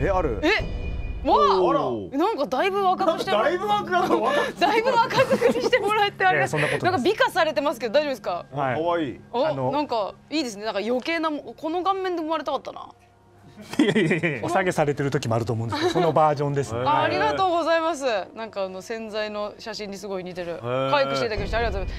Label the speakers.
Speaker 1: えあるえ
Speaker 2: わあなんかだいぶ若くしてだいぶ若く だいぶ若くしてもらってあれ なんか美化されてますけど大丈夫ですか
Speaker 1: 可愛、
Speaker 3: い、
Speaker 4: いおなん
Speaker 2: かいいですねなんか余計なこの顔面で生まれたかったな
Speaker 4: お下げされてる時もあると思うんですけど、そ のバージョンです、ねあ。ありがと
Speaker 2: うございます。なんかあの
Speaker 5: 洗剤の写真にすごい似てる。可愛くしていただきましてありがとうございます。